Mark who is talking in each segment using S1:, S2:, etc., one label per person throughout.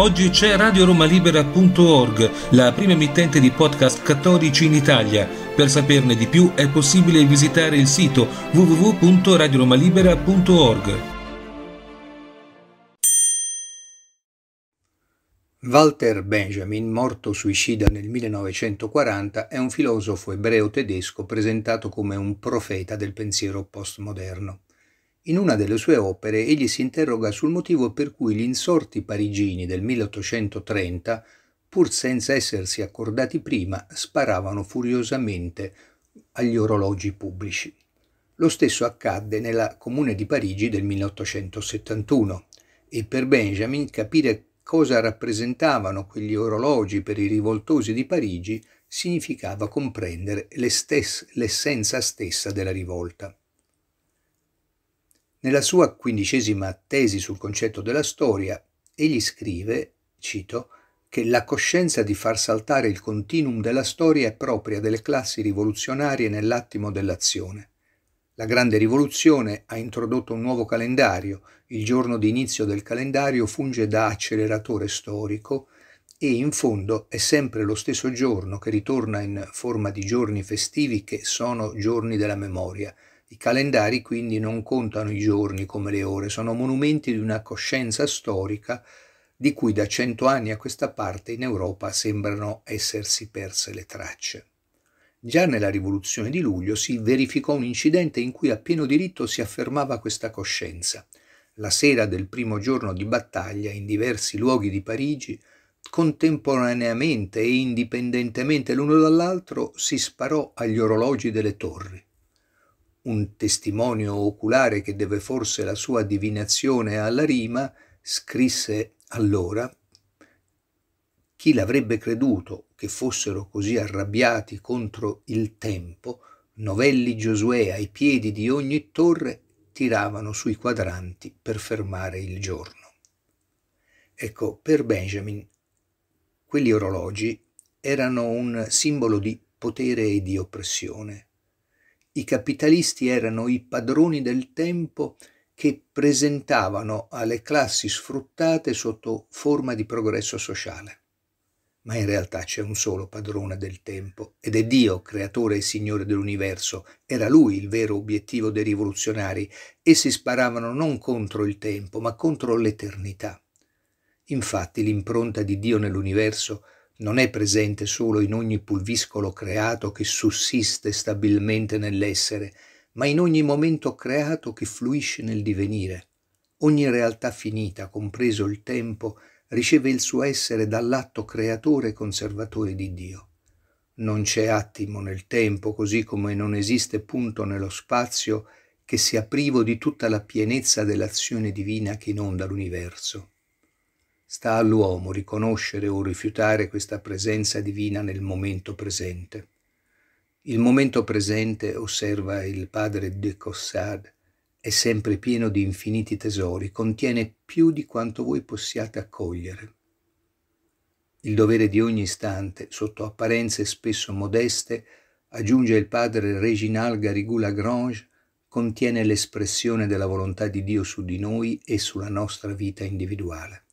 S1: Oggi c'è radioromalibera.org, la prima emittente di podcast cattolici in Italia. Per saperne di più è possibile visitare il sito www.radioromalibera.org. Walter Benjamin, morto suicida nel 1940, è un filosofo ebreo tedesco presentato come un profeta del pensiero postmoderno. In una delle sue opere egli si interroga sul motivo per cui gli insorti parigini del 1830, pur senza essersi accordati prima, sparavano furiosamente agli orologi pubblici. Lo stesso accadde nella Comune di Parigi del 1871 e per Benjamin capire cosa rappresentavano quegli orologi per i rivoltosi di Parigi significava comprendere l'essenza stessa della rivolta. Nella sua quindicesima tesi sul concetto della storia, egli scrive, cito, che la coscienza di far saltare il continuum della storia è propria delle classi rivoluzionarie nell'attimo dell'azione. La grande rivoluzione ha introdotto un nuovo calendario, il giorno di inizio del calendario funge da acceleratore storico e in fondo è sempre lo stesso giorno che ritorna in forma di giorni festivi che sono giorni della memoria – i calendari quindi non contano i giorni come le ore, sono monumenti di una coscienza storica di cui da cento anni a questa parte in Europa sembrano essersi perse le tracce. Già nella rivoluzione di luglio si verificò un incidente in cui a pieno diritto si affermava questa coscienza. La sera del primo giorno di battaglia in diversi luoghi di Parigi, contemporaneamente e indipendentemente l'uno dall'altro, si sparò agli orologi delle torri un testimonio oculare che deve forse la sua divinazione alla rima, scrisse allora chi l'avrebbe creduto che fossero così arrabbiati contro il tempo, novelli Giosuè ai piedi di ogni torre tiravano sui quadranti per fermare il giorno. Ecco, per Benjamin quegli orologi erano un simbolo di potere e di oppressione. I capitalisti erano i padroni del tempo che presentavano alle classi sfruttate sotto forma di progresso sociale. Ma in realtà c'è un solo padrone del tempo ed è Dio, creatore e signore dell'universo. Era lui il vero obiettivo dei rivoluzionari. Essi sparavano non contro il tempo, ma contro l'eternità. Infatti l'impronta di Dio nell'universo è non è presente solo in ogni pulviscolo creato che sussiste stabilmente nell'essere, ma in ogni momento creato che fluisce nel divenire. Ogni realtà finita, compreso il tempo, riceve il suo essere dall'atto creatore e conservatore di Dio. Non c'è attimo nel tempo, così come non esiste punto nello spazio che sia privo di tutta la pienezza dell'azione divina che inonda l'universo. Sta all'uomo riconoscere o rifiutare questa presenza divina nel momento presente. Il momento presente, osserva il padre de Cossard, è sempre pieno di infiniti tesori, contiene più di quanto voi possiate accogliere. Il dovere di ogni istante, sotto apparenze spesso modeste, aggiunge il padre Reginald Garigou Lagrange, contiene l'espressione della volontà di Dio su di noi e sulla nostra vita individuale.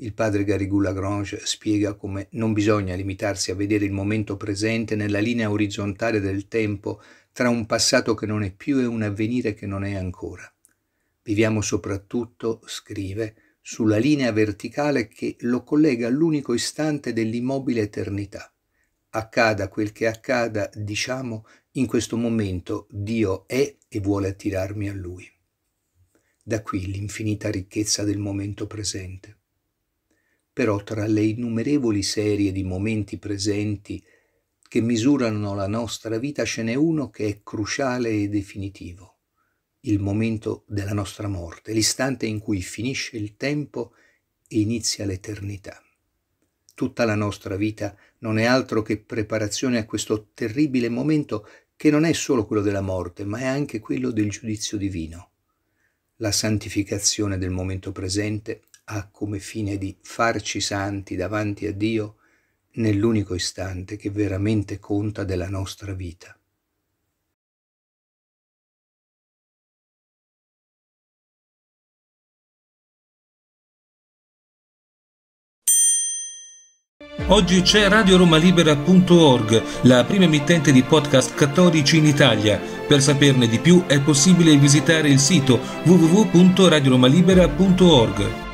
S1: Il padre Garigou Lagrange spiega come non bisogna limitarsi a vedere il momento presente nella linea orizzontale del tempo tra un passato che non è più e un avvenire che non è ancora. Viviamo soprattutto, scrive, sulla linea verticale che lo collega all'unico istante dell'immobile eternità. Accada quel che accada, diciamo, in questo momento Dio è e vuole attirarmi a Lui. Da qui l'infinita ricchezza del momento presente però tra le innumerevoli serie di momenti presenti che misurano la nostra vita ce n'è uno che è cruciale e definitivo, il momento della nostra morte, l'istante in cui finisce il tempo e inizia l'eternità. Tutta la nostra vita non è altro che preparazione a questo terribile momento che non è solo quello della morte, ma è anche quello del giudizio divino. La santificazione del momento presente ha come fine di farci santi davanti a Dio nell'unico istante che veramente conta della nostra vita. Oggi c'è radioromalibera.org, la prima emittente di podcast cattolici in Italia. Per saperne di più è possibile visitare il sito www.radioromalibera.org.